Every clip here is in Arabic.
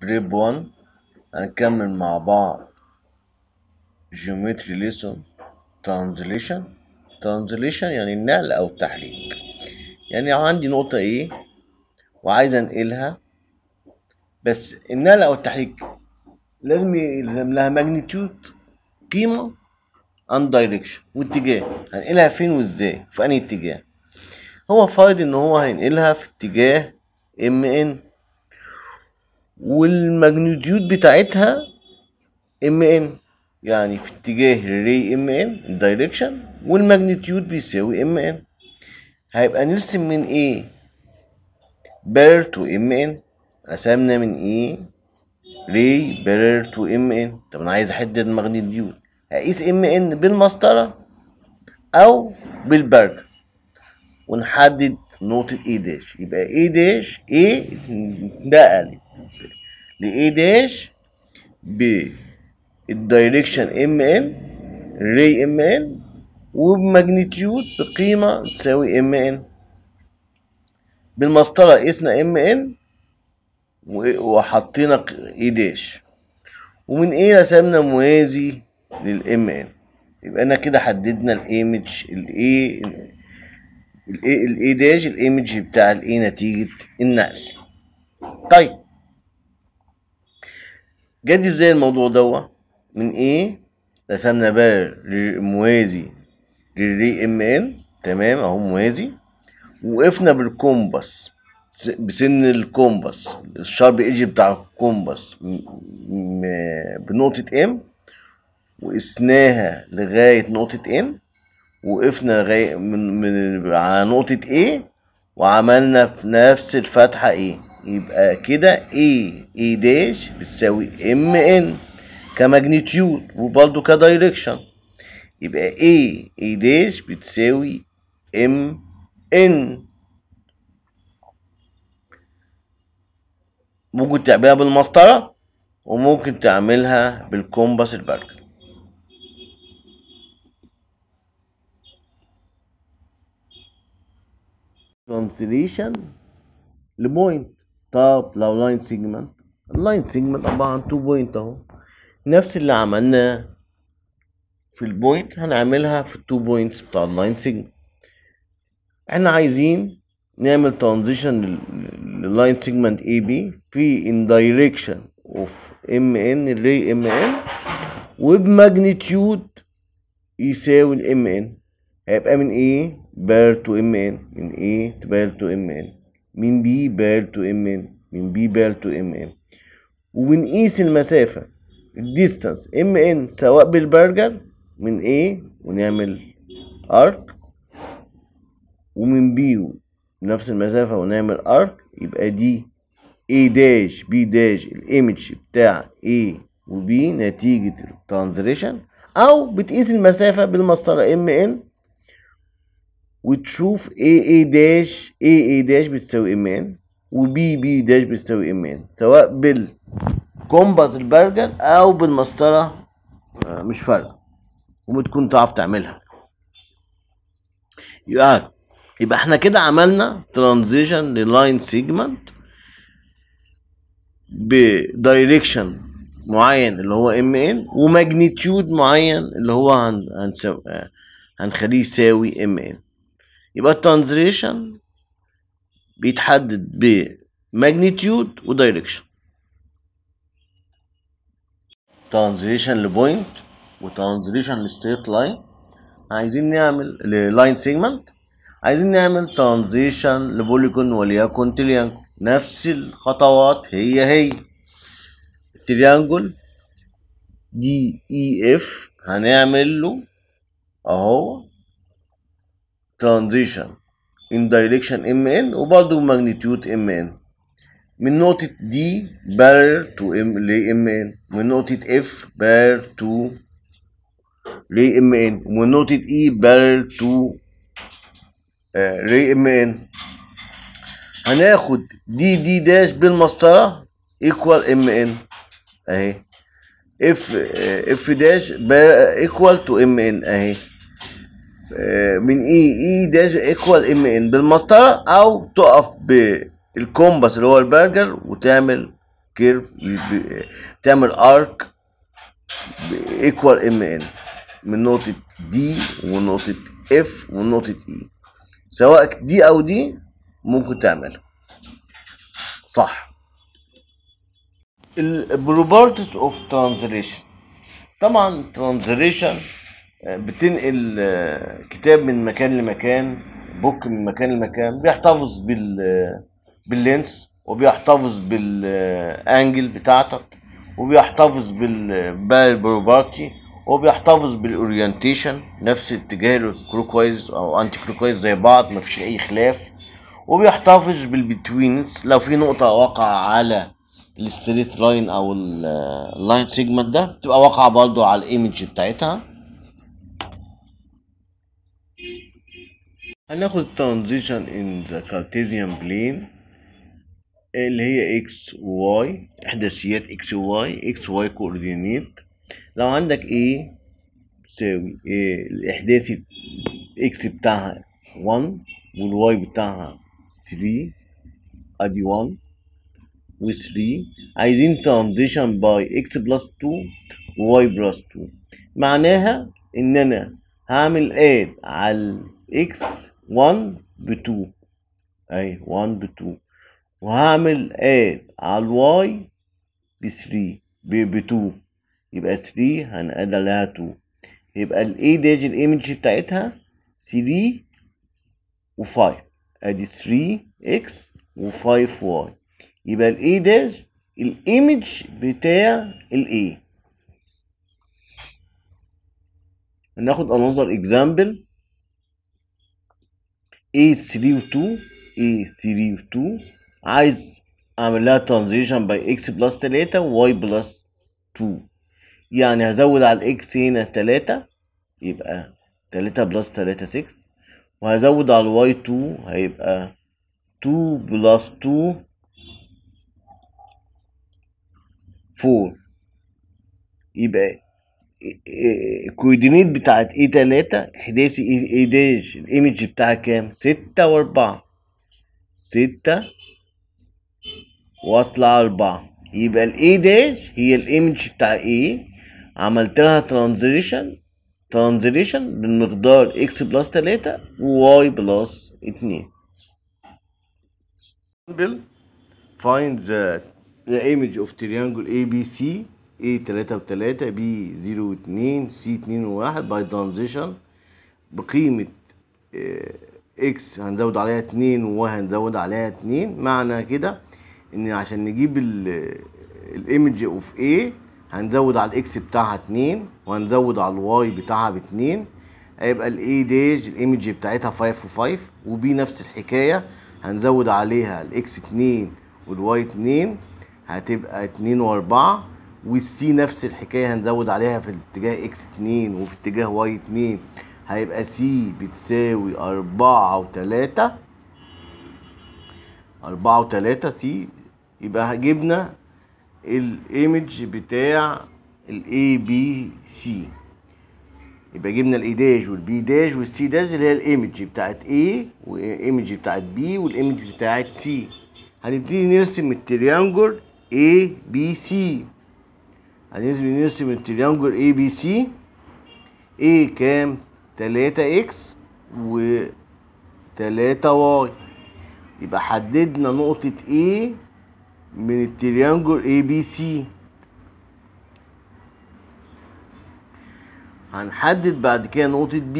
بريب 1 هنكمل مع بعض جيومتري ليسون ترانزليشن ترانزليشن يعني النقل او التحريك يعني عندي نقطة ايه وعايز انقلها بس النقل او التحريك لازم يلزم لها ماجنتيود قيمة اند دايركشن واتجاه هنقلها فين وازاي في انهي اتجاه هو فرض ان هو هينقلها في اتجاه ام ان والماجنيتيود بتاعتها ام ان يعني في اتجاه الري ام ان الدايركشن والماجنيتيود بيساوي ام ان هيبقى نرسم من ايه بارر تو ام ان رسمنا من ايه ري بارر تو ام ان طب انا عايز احدد الماجنيتيود هقيس ام ان بالمسطره او بالبرج ونحدد نقطة ايه داش يبقى ايه داش ده اتنقلت لإيه داش بالدايركشن ام ان ري ام ان وبماجنتيود بقيمة تساوي ام ان بالمسطرة قسنا ام ان وحطينا اي داش ومن ايه رسمنا موازي للام ان يبقى انا كده حددنا الايمج الايه الايه داش الايمج بتاع الايه نتيجة النقل طيب جدي ازاي الموضوع دوا من ايه رسمنا بقى موازي للري ام ان تمام اهو موازي وقفنا بالكومباس بسن الكومباس الشارب ايدج بتاع الكومباس بنقطة ام وقسناها لغاية نقطة ان وقفنا لغاية من, من على نقطة ايه وعملنا في نفس الفتحة ايه يبقى كده اي اي داش بتساوي ام ان كماجنتيود وبرضه كدايركشن يبقى اي اي داش بتساوي ام ان ممكن تعملها بالمسطرة وممكن تعملها بالكومباس البرج translation لبوينت طب لو لاين سيجمنت اللاين سيجمنت عباره عن 2 بوينت اهو نفس اللي عملناه في البوينت هنعملها في التو بوينتس بتاع اللاين سيجمنت احنا عايزين نعمل ترانزيشن لللاين سيجمنت اي بي في ان دايركشن اوف ام ان الري ام ان وبماجنتيود يساوي الام ان هيبقى من ايه بار تو ام ان من ايه تبار تو ام ان من بي بال تو ام ان من بي بال تو ام ان وبنقيس المسافة الديستانس ام ان سواء بالبرجر من A ونعمل ارك ومن بي نفس المسافة ونعمل ارك يبقى دي A داش B داش الايمج بتاع A وB نتيجة الترانزليشن او بتقيس المسافة بالمسطرة ام ان وتشوف اي اي داش اي اي داش بتساوي امان وبي بي داش بتساوي امان إيه سواء بالكومباز البرجر او بالمسطره آه، مش فارقه وبتكون تعرف تعملها يبقى يبقى احنا كده عملنا ترانزيشن للاين سيجمنت بدايركشن معين اللي هو ام ان وماجنتيود معين اللي هو آه، هنخليه يساوي ام ان يبقى الترانزليشن بيتحدد بماجنيتيود ودايركشن ترانزليشن لبوينت وترانزليشن لستريت لاين عايزين نعمل للاين سيجمنت عايزين نعمل ترانزيشن لبوليجون وليكن تريانجل نفس الخطوات هي هي التريانجل دي اي اف هنعمل له اهو transition in direction MN وبرضه magnitude MN من نقطة D bar to M ل MN من نقطة F bar to ل MN ومن نقطة E bar to ل MN هناخد دي دي داش بالمسطرة equal MN اهي اف اف داش ايكوال تو ام ان اهي آه، من اي اي داز ايكوال ام ان بالمسطره او تقف بالكومباس اللي هو البرجر وتعمل كيرف تعمل ارك ايكوال ام ان من نقطه دي ونقطه اف ونقطه اي e. سواء دي او دي ممكن تعملها صح البروبرتيز اوف ترانزليشن طبعا ترانزليشن بتنقل آه، كتاب من مكان لمكان بوك من مكان لمكان بيحتفظ بال آه، باللينس وبيحتفظ بالانجل بتاعتك وبيحتفظ آه، بالبروبرتي وبيحتفظ بالاورينتيشن نفس اتجاه الكروكويز او انتي كروكويز زي بعض مفيش اي خلاف وبيحتفظ بالبتوينز لو في نقطة واقعة على الستريت لاين او اللاين سيجمنت ده بتبقى واقعة برضو على الايمج بتاعتها هناخد transition in the Cartesian plane اللي هي اكس وواي احداثيات اكس وواي اكس واي كوردينيت لو عندك ايه تساوي الاحداثي اكس بتاعها 1 والواي بتاعها 3 ادي 1 و 3 عايزين ترانزيشن باي اكس بلس 2 وواي بلس 2 معناها ان انا هعمل اد على الاكس 1 ب 2 اهي 1 ب 2 وهعمل اد على الواي ب 3 ب 2 يبقى 3 هنقاد عليها 2 يبقى الاي داج الايمج بتاعتها 3 و5 ادي 3 اكس و5 واي يبقى الاي داج الايمج بتاع الاي هناخد انظر اكزامبل a 3 و2 a 3 و2 عايز اعمل لها ترانزيشن باي اكس بلس 3 وواي بلس 2 يعني هزود على الاكس هنا 3 يبقى 3 بلس 3 6 وهزود على الواي 2 هيبقى 2 بلس 2 4 يبقى الكويدينيت بتاعت اي تلاتة احداثي اي داش الايمج بتاعها كام ستة واربعة ستة واطلع اربعة يبقى الاي داش هي الايمج بتاع اي عملت لها ترانزيشن ترانزيشن بالمقدار اكس بلس تلاتة وواي بلس اتنين find the image of triangle ABC A 3 و 3 B 0 و 2 C 2 و 1 باي ترانزيشن بقيمة اكس آه، هنزود عليها 2 و هنزود عليها 2 معنى كده ان عشان نجيب الايمج اوف آه، A هنزود على الاكس بتاعها 2 وهنزود على الواي بتاعها ب 2 هيبقى الاي داش الايمج بتاعتها 5 و5 وبي نفس الحكايه هنزود عليها الاكس 2 والواي 2 هتبقى 2 و4 والسي نفس الحكايه هنزود عليها في اتجاه اكس 2 وفي اتجاه واي 2 هيبقى سي بتساوي أربعة وتلاتة أربعة وتلاتة سي يبقى جبنا الايمج بتاع الاي بي سي يبقى جبنا الاي داش والبي داش والسي داش اللي هي الايمج بتاعت اي والايمج بتاعت بي والايمج بتاعت سي هنبتدي نرسم التريانجل اي بي سي هننزل نرسم التريانجل اي بي سي اي كام تلاتة اكس و تلاتة واي يبقى حددنا نقطة A من التريانجل ABC هنحدد بعد كده نقطة B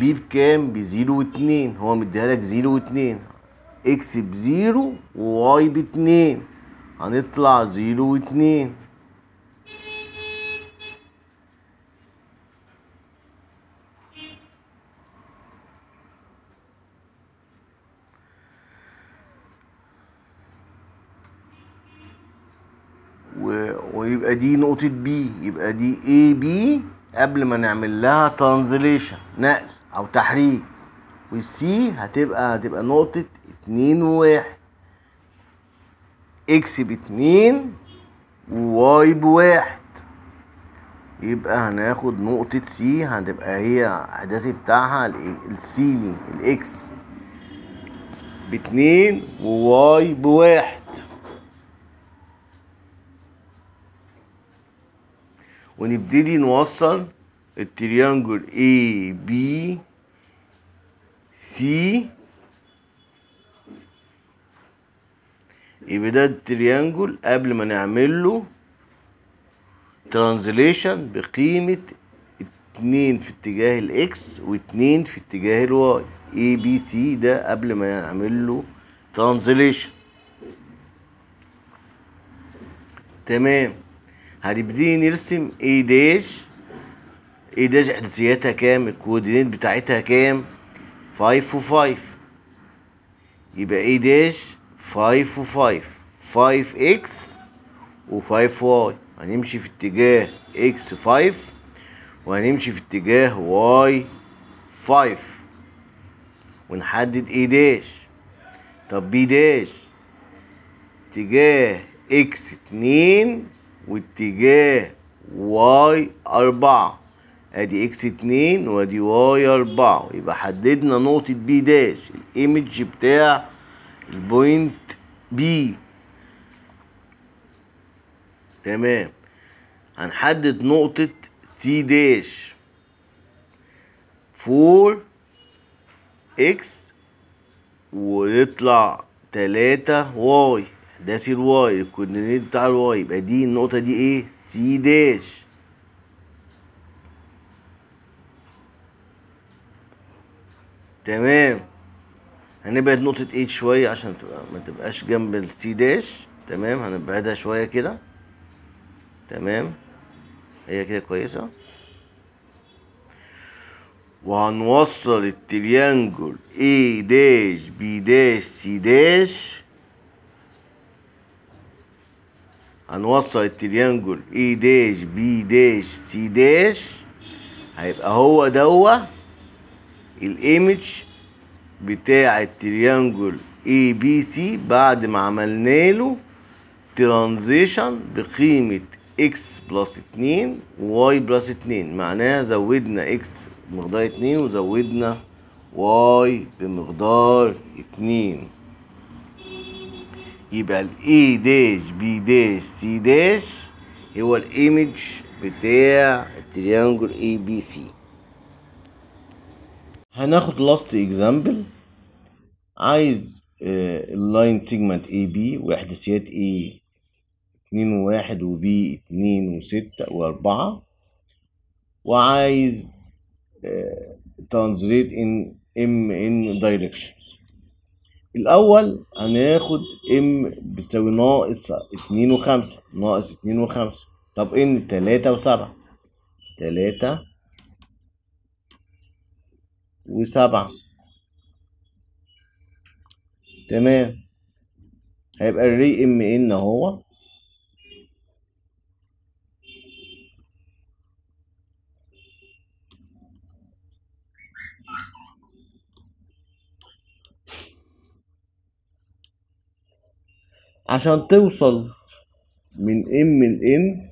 B بكام؟ بزيرو واتنين هو مديها لك زيرو واتنين اكس بزيرو وواي باتنين هنطلع زيرو واتنين ويبقى دي نقطة بي يبقى دي A B قبل ما نعمل لها ترانزليشن نقل أو تحريك والسي هتبقى هتبقى نقطة اتنين وواحد اكس باتنين وواي بواحد يبقى هناخد نقطة سي هتبقى هي الهدف بتاعها السيني الاكس باتنين وواي بواحد ونبتدي نوصل التريانجل اي بي سي يبقى ده التريانجل قبل ما نعمل له ترانزليشن بقيمة اتنين في اتجاه الاكس واتنين في اتجاه الواي اي بي سي ده قبل ما نعمل له ترانزليشن تمام هنبتدي نرسم ايديش ايديش احداثياتها كام الكوردينات بتاعتها كام فايف وفايف يبقى ايديش داش فايف وفايف فايف اكس وفايف واي هنمشي في اتجاه اكس فايف وهنمشي في اتجاه واي فايف ونحدد ايديش طب بي اتجاه اكس اتنين واتجاه واي أربعة ادي اكس اتنين وادي واي أربعة يبقى حددنا نقطة بي داش الايمج بتاع البوينت بي تمام هنحدد نقطة سي داش فور اكس ويطلع تلاتة واي ده سي الواي الكوردينيت بتاع الواي يبقى دي النقطة دي ايه؟ سي داش تمام هنبعد نقطة ايه شوية عشان تبقى ما تبقاش جنب السي داش تمام هنبعدها شوية كده تمام هي كده كويسة وهنوصل التريانجل A داش B داش C داش هنوصل التريانجل اي داش بي داش سي داش هيبقى هو دوا الايمج بتاع التريانجل اي بي سي بعد ما عملنا له ترانزيشن بقيمه اكس بلس 2 وواي بلس اتنين معناها زودنا اكس بمقدار 2 وزودنا واي بمقدار 2 يبقى الاي داش بي داش سي داش هو الايمج بتاع التريانجل اي بي سي هناخد لاست اكزامبل عايز اللاين سيجمنت اي بي واحداثيات اي اتنين وواحد وبي اتنين وستة واربعة وعايز ترانزليت ان ام ان دايركشنز الأول هناخد ام بتساوي ناقص اتنين وخمسة ناقص اتنين وخمسة طب ان تلاتة وسبعة تلاتة وسبعة تمام هيبقى الري ام ان هو عشان توصل من ام ل ام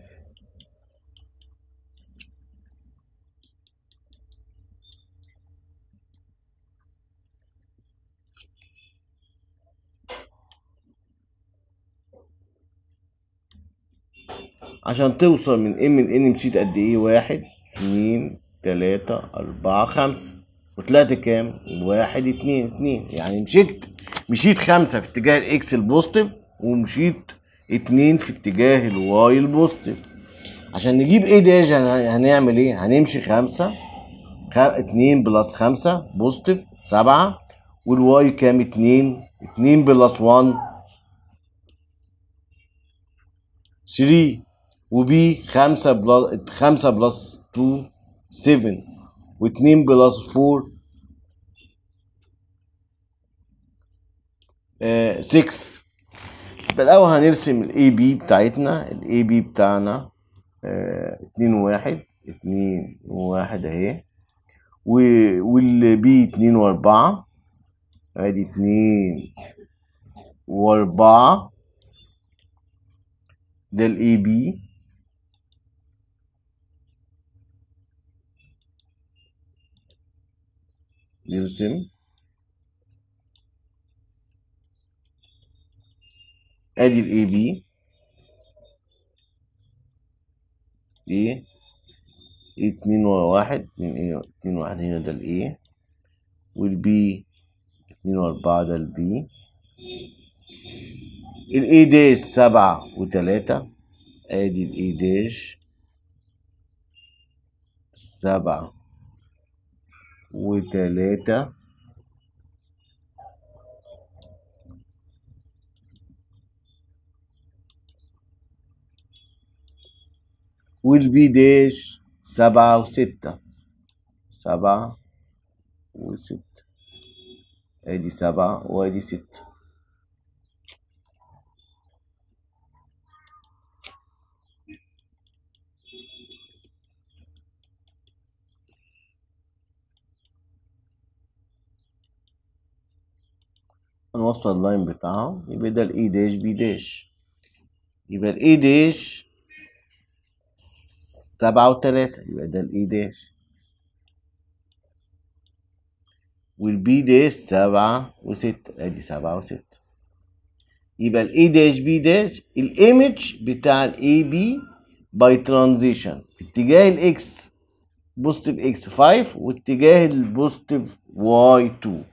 عشان توصل من ام ل ان مشيت قد ايه واحد اتنين تلاتة أربعة خمسة وطلعت كام؟ واحد اتنين اتنين يعني مشيت مشيت خمسة في اتجاه الاكس البوزيتيف ومشيت اتنين في اتجاه الواي البوزيتيف عشان نجيب ايه داش هنعمل ايه هنمشي خمسة خم... اتنين بلس خمسة بوزيتيف سبعة والواي كام اتنين اتنين بلس وان ثري وبي خمسة بلس خمسة بلس تو سيفن واتنين بلس فور آه سكس يبقى الاول هنرسم الاي بي بتاعتنا الاي بي بتاعنا آه، اتنين واحد اتنين واحد اهي والبي اتنين واربعة ادي اتنين واربعة ده الاي بي نرسم ادي الاي بي ايه اتنين وواحد اتنين ايه اتنين واحد هنا ده الايه والبي اتنين واربعة ده البي الاي داش سبعة وتلاتة ادي الاي داش سبعة وتلاتة والبيد ايش سبعة وستة سبعة وستة ادي سبعة وادي ستة نوصل اللاين بتاعه يبقى ده الاي داش بي داش يبقى الاي داش سبعة وتلاتة يبقى ده الإي داش والبي داش سبعة وستة أدي سبعة وستة يبقى الإي داش بي داش الإيمج بتاع الإي بي باي ترانزيشن في اتجاه الإكس بوستيف إكس 5 واتجاه البوستيف واي 2